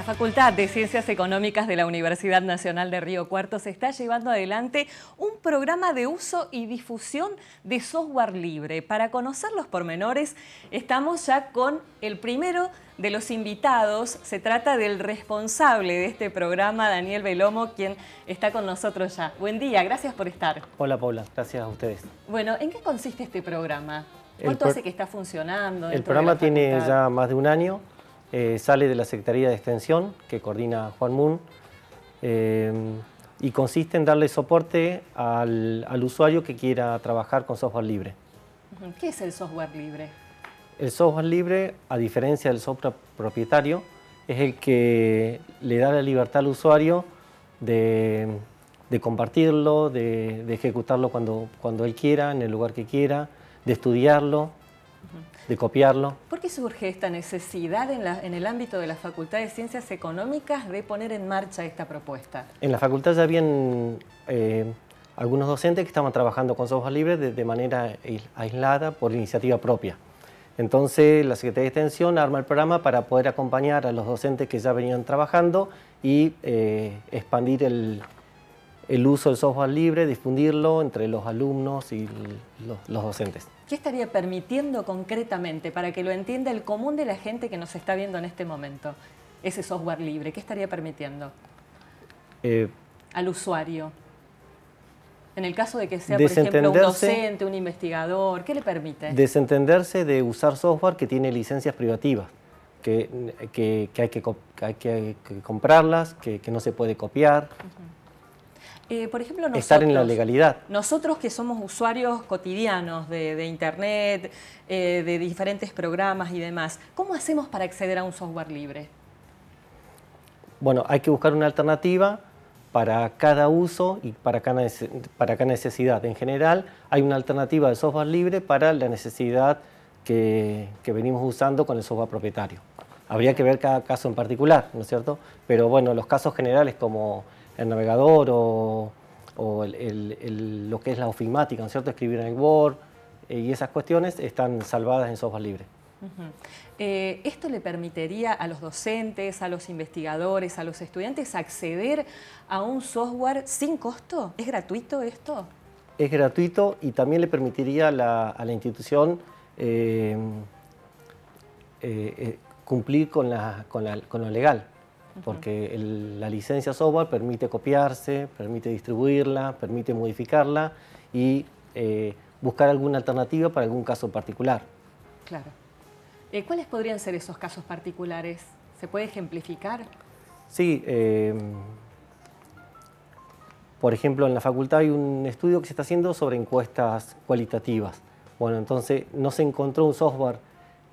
la Facultad de Ciencias Económicas de la Universidad Nacional de Río Cuarto se está llevando adelante un programa de uso y difusión de software libre. Para conocer los pormenores, estamos ya con el primero de los invitados. Se trata del responsable de este programa, Daniel Belomo, quien está con nosotros ya. Buen día, gracias por estar. Hola Paula, gracias a ustedes. Bueno, ¿en qué consiste este programa? ¿Cuánto hace que está funcionando? El programa tiene ya más de un año. Eh, sale de la Secretaría de Extensión, que coordina Juan Moon, eh, y consiste en darle soporte al, usuario que quiera trabajar con software libre. ¿Qué es el software libre? El software libre, a diferencia del software propietario, es el que le da la libertad al usuario de, compartirlo, de, de ejecutarlo cuando, cuando él quiera, en el lugar que quiera, de estudiarlo, de copiarlo. ¿Por qué surge esta necesidad en, el ámbito de la Facultad de Ciencias Económicas de poner en marcha esta propuesta? En la facultad ya habían eh, algunos docentes que estaban trabajando con software libre de, manera aislada por iniciativa propia. Entonces la Secretaría de Extensión arma el programa para poder acompañar a los docentes que ya venían trabajando y eh, expandir el, uso del software libre, difundirlo entre los alumnos y los docentes. ¿Qué estaría permitiendo concretamente para que lo entienda el común de la gente que nos está viendo en este momento? Ese software libre, ¿qué estaría permitiendo eh, al usuario? En el caso de que sea, por ejemplo, un docente, un investigador, ¿qué le permite? Desentenderse de usar software que tiene licencias privativas, que, hay, que que, comprarlas, que, no se puede copiar. Eh, por ejemplo, nosotros, estar en la legalidad. Nosotros que somos usuarios cotidianos de, Internet, eh, de diferentes programas y demás, ¿cómo hacemos para acceder a un software libre? Bueno, hay que buscar una alternativa para cada uso y para cada, para cada necesidad. En general, hay una alternativa de software libre para la necesidad que, que venimos usando con el software propietario. Habría que ver cada caso en particular, ¿no es cierto? Pero bueno, los casos generales como el navegador o, lo que es la ofimática, ¿no es cierto? Escribir en el Word eh, y esas cuestiones están salvadas en software libre. Eh, ¿Esto le permitiría a los docentes, a los investigadores, a los estudiantes acceder a un software sin costo? ¿Es gratuito esto? Es gratuito y también le permitiría a la institución eh, cumplir con lo legal porque la licencia software permite copiarse, permite distribuirla, permite modificarla y eh, buscar alguna alternativa para algún caso particular. Claro. Eh, ¿Cuáles podrían ser esos casos particulares? ¿Se puede ejemplificar? Sí. Eh, por ejemplo, en la facultad hay un estudio que se está haciendo sobre encuestas cualitativas. Bueno, entonces no se encontró un software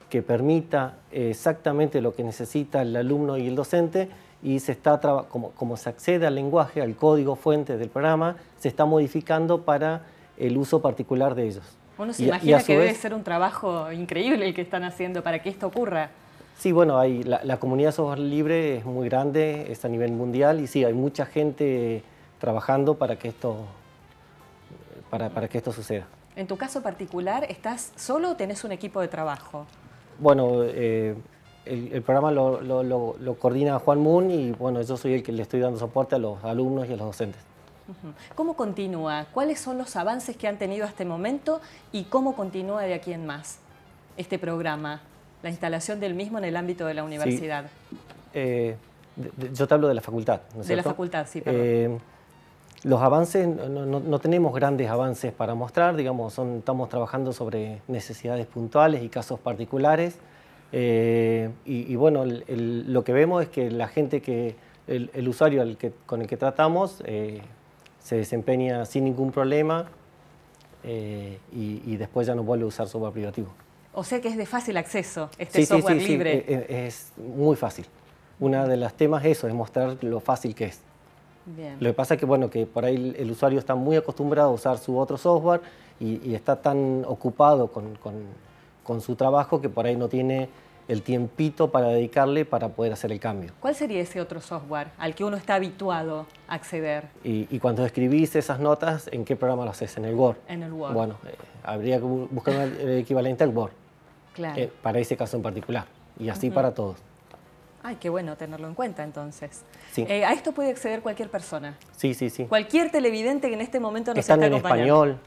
que permita eh, exactamente lo que necesita el alumno y el docente y se está como, se accede al lenguaje, al código fuente del programa, se está modificando para el uso particular de ellos. Uno se imagina que debe ser un trabajo increíble el que están haciendo para que esto ocurra. Sí, bueno, la, comunidad software libre es muy grande, es a nivel mundial y sí, hay mucha gente trabajando para que esto, para, para que esto suceda. En tu caso particular, ¿estás solo o tenés un equipo de trabajo? bueno, eh, el, programa lo, coordina Juan Moon y bueno, yo soy el que le estoy dando soporte a los alumnos y a los docentes. ¿Cómo continúa? ¿Cuáles son los avances que han tenido hasta el momento y cómo continúa de aquí en más este programa, la instalación del mismo en el ámbito de la universidad? Eh, yo te hablo de la facultad, ¿no es De la facultad, sí, perdón. Eh, los avances, no, tenemos grandes avances para mostrar, digamos, estamos trabajando sobre necesidades puntuales y casos particulares. Eh, y, bueno, lo que vemos es que la gente que, el, usuario con el que tratamos eh, se desempeña sin ningún problema eh, y, después ya no vuelve a usar software privativo. O sea que es de fácil acceso este software libre. Sí, es, es muy fácil. Uno de los temas es eso, es mostrar lo fácil que es. Lo que pasa es que, bueno, que por ahí el, usuario está muy acostumbrado a usar su otro software y, está tan ocupado con, con, su trabajo que por ahí no tiene el tiempito para dedicarle para poder hacer el cambio. ¿Cuál sería ese otro software al que uno está habituado a acceder? Y, cuando escribís esas notas, ¿en qué programa lo haces? ¿En el Word? En el Word. Bueno, eh, habría que buscar el equivalente al Word. Claro. Eh, para ese caso en particular. Y así para todos. Ay, qué bueno tenerlo en cuenta entonces. Eh, a esto puede acceder cualquier persona. Sí, sí, sí. Cualquier televidente que en este momento nos está acompañando. en español.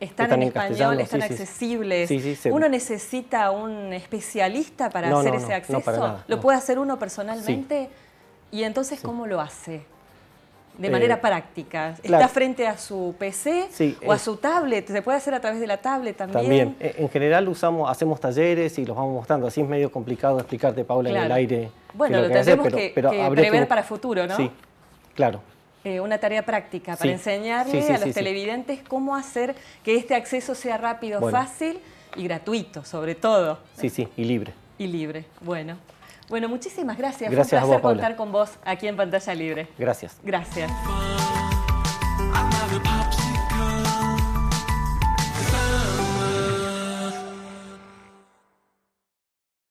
Están, en, español, están sí, accesibles. ¿Uno necesita un especialista para hacer ese acceso? ¿Lo puede hacer uno personalmente? ¿Y entonces cómo lo hace? De eh, manera práctica. ¿Está frente a su PC o a su tablet? ¿Se puede hacer a través de la tablet también? También. Eh, en general usamos, hacemos talleres y los vamos mostrando. Así es medio complicado explicarte, Paula, en el aire bueno, lo, que tendremos que, prever para futuro, ¿no? Sí, claro. Eh, una tarea práctica para enseñarle a los televidentes cómo hacer que este acceso sea rápido, fácil y gratuito, sobre todo. Sí, sí, y libre. Y libre, bueno. Bueno, muchísimas gracias. gracias un placer contar con vos aquí en Pantalla Libre. Gracias. Gracias.